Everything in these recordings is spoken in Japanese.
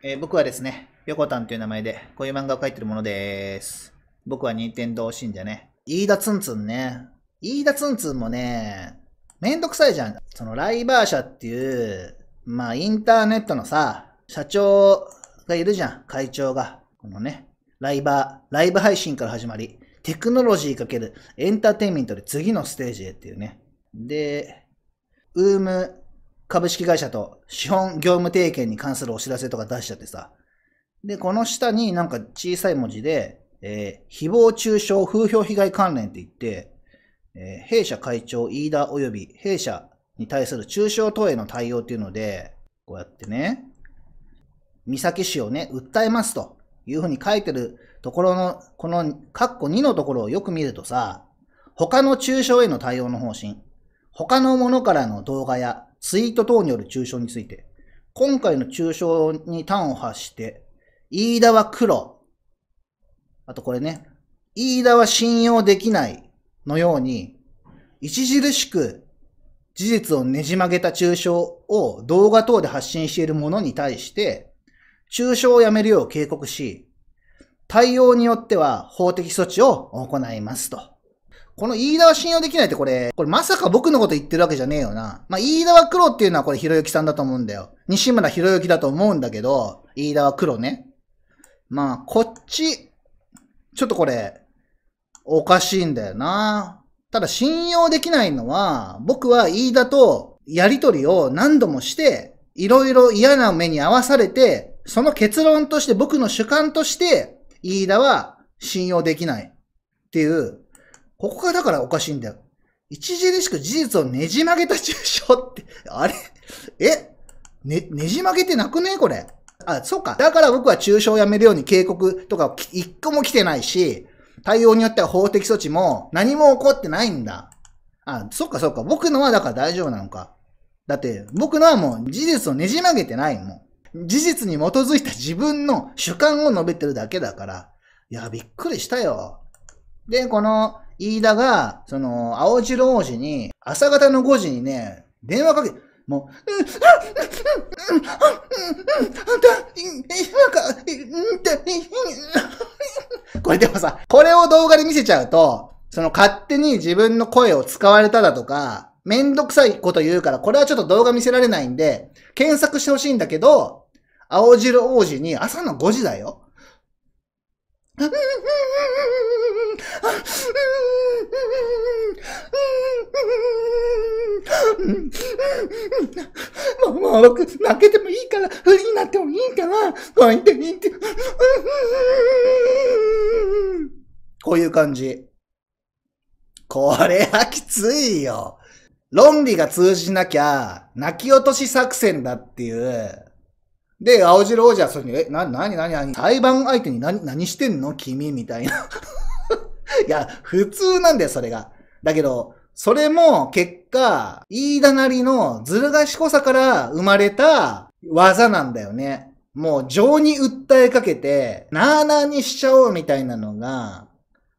えー、僕はですね、横田という名前で、こういう漫画を描いてるものです。僕は任天堂信者ね。飯田ツンツンね。飯田ツンツンもね、めんどくさいじゃん。そのライバー社っていう、まあインターネットのさ、社長がいるじゃん。会長が。このね、ライバー、ライブ配信から始まり、テクノロジーかけるエンターテインメントで次のステージへっていうね。で、ウーム株式会社と資本業務提携に関するお知らせとか出しちゃってさ。で、この下になんか小さい文字で、えー、誹謗中傷風評被害関連って言って、えー、弊社会長飯田及び弊社に対する中傷等への対応っていうので、こうやってね、三崎市をね、訴えますというふうに書いてるところの、このッコ2のところをよく見るとさ、他の中傷への対応の方針、他のものからの動画やツイート等による中傷について、今回の中傷に端を発して、飯田は黒。あとこれね、飯田は信用できないのように、著しく事実をねじ曲げた中傷を動画等で発信しているものに対して、中傷をやめるよう警告し、対応によっては法的措置を行いますと。この飯田は信用できないってこれ、これまさか僕のこと言ってるわけじゃねえよな。まあ、飯田は黒っていうのはこれひろゆきさんだと思うんだよ。西村ひろゆきだと思うんだけど、飯田は黒ね。まあ、こっち、ちょっとこれ、おかしいんだよな。ただ信用できないのは、僕は飯田とやりとりを何度もして、いろいろ嫌な目に合わされて、その結論として僕の主観として、飯田は信用できないっていうここがだからおかしいんだよ。著しく事実をねじ曲げた抽象って、あれえね、ねじ曲げてなくねこれ。あ、そうか。だから僕は中傷をやめるように警告とか一個も来てないし、対応によっては法的措置も何も起こってないんだ。あ、そっかそっか。僕のはだから大丈夫なのか。だって、僕のはもう事実をねじ曲げてないもん。事実に基づいた自分の主観を述べてるだけだから。いや、びっくりしたよ。で、この、飯田が、その、青汁王子に、朝方の5時にね、電話かけ、もう、うん、あ、うん、うん、うん、うん、あんた、んか、んこれでもさ、これを動画で見せちゃうと、その勝手に自分の声を使われただとか、めんどくさいこと言うから、これはちょっと動画見せられないんで、検索してほしいんだけど、青汁王子に朝の5時だよ。うん、もう、もう僕、泣けてもいいから、不利になってもいいから、こう言って、言って、こういう感じ。これはきついよ。論理が通じなきゃ、泣き落とし作戦だっていう。で、青白王子はそれに、え、な、なになになに裁判相手に何、何してんの君みたいな。いや、普通なんだよ、それが。だけど、それも結果、飯田なりのずる賢さから生まれた技なんだよね。もう情に訴えかけて、なあなあにしちゃおうみたいなのが、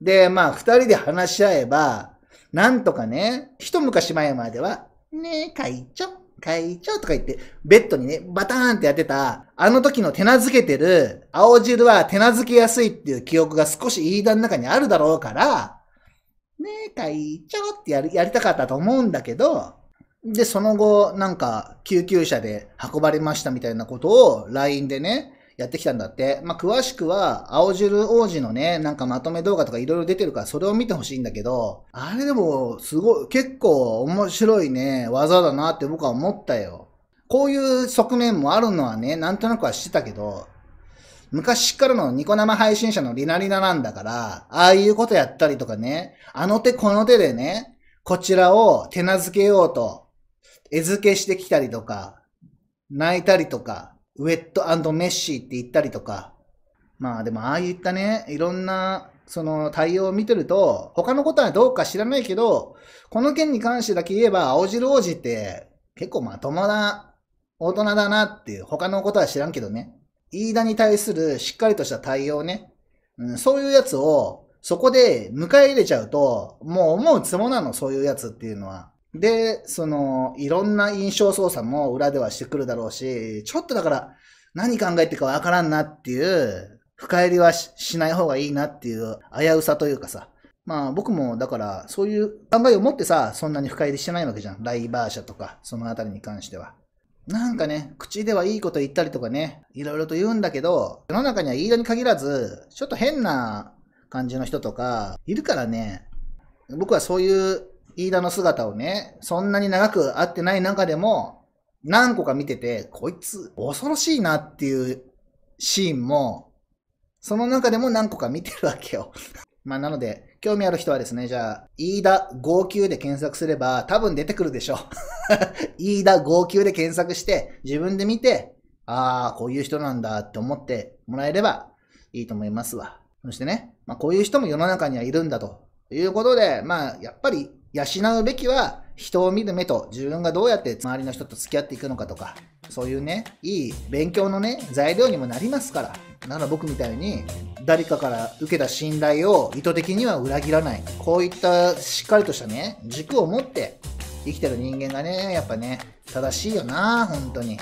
で、まあ二人で話し合えば、なんとかね、一昔前までは、ねえ、会長、会長とか言って、ベッドにね、バターンってやってた、あの時の手なずけてる、青汁は手なずけやすいっていう記憶が少し飯田の中にあるだろうから、ねえ、会長ってやり、やりたかったと思うんだけど、で、その後、なんか、救急車で運ばれましたみたいなことを LINE でね、やってきたんだって。まあ、詳しくは、青汁王子のね、なんかまとめ動画とかいろいろ出てるから、それを見てほしいんだけど、あれでも、すごい、結構面白いね、技だなって僕は思ったよ。こういう側面もあるのはね、なんとなくはしてたけど、昔からのニコ生配信者のリナリナなんだから、ああいうことやったりとかね、あの手この手でね、こちらを手名付けようと、絵付けしてきたりとか、泣いたりとか、ウェットメッシーって言ったりとか、まあでもああいったね、いろんなその対応を見てると、他のことはどうか知らないけど、この件に関してだけ言えば、青汁王子って結構まともな大人だなっていう、他のことは知らんけどね。飯田に対するしっかりとした対応ね。うん、そういうやつを、そこで迎え入れちゃうと、もう思うつもなの、そういうやつっていうのは。で、その、いろんな印象操作も裏ではしてくるだろうし、ちょっとだから、何考えてるかわからんなっていう、深入りはしない方がいいなっていう危うさというかさ。まあ僕もだからそういう考えを持ってさ、そんなに深入りしてないわけじゃん。ライバー社とか、そのあたりに関しては。なんかね、口ではいいこと言ったりとかね、いろいろと言うんだけど、世の中には飯田に限らず、ちょっと変な感じの人とか、いるからね、僕はそういう飯田の姿をね、そんなに長く会ってない中でも、何個か見てて、こいつ恐ろしいなっていうシーンも、その中でも何個か見てるわけよ。まあなので、興味ある人はですね、じゃあ、飯田号泣で検索すれば多分出てくるでしょう。飯田号泣で検索して、自分で見て、ああ、こういう人なんだって思ってもらえればいいと思いますわ。そしてね、まあこういう人も世の中にはいるんだということで、まあやっぱり養うべきは人を見る目と自分がどうやって周りの人と付き合っていくのかとか、そういうね、いい勉強のね、材料にもなりますから。なら僕みたいに、誰かから受けた信頼を意図的には裏切らない。こういったしっかりとしたね、軸を持って生きてる人間がね、やっぱね、正しいよな、本当に。